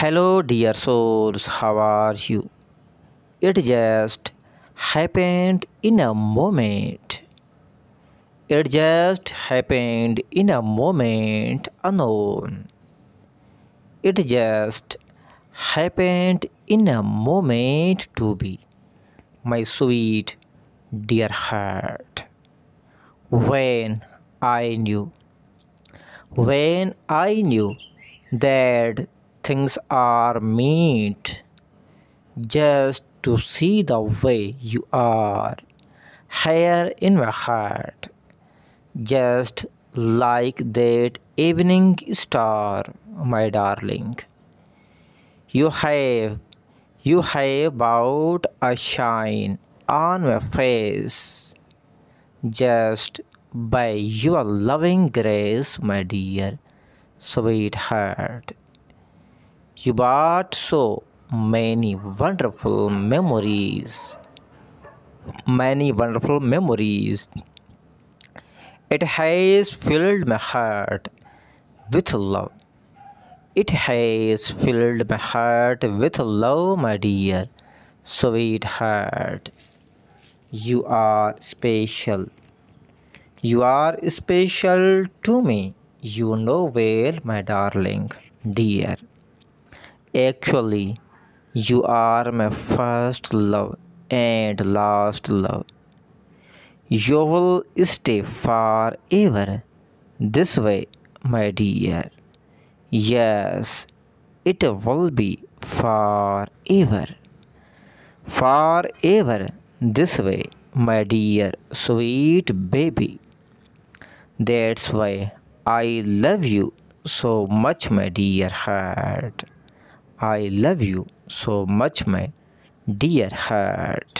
hello dear souls how are you it just happened in a moment it just happened in a moment unknown it just happened in a moment to be my sweet dear heart when i knew when i knew that things are meant just to see the way you are here in my heart just like that evening star my darling you have you have brought a shine on my face just by your loving grace my dear sweetheart you brought so many wonderful memories. Many wonderful memories. It has filled my heart with love. It has filled my heart with love, my dear sweetheart. You are special. You are special to me. You know where, my darling, dear. Actually, you are my first love and last love. You will stay forever this way, my dear. Yes, it will be forever. Forever this way, my dear sweet baby. That's why I love you so much, my dear heart. I love you so much, my dear heart.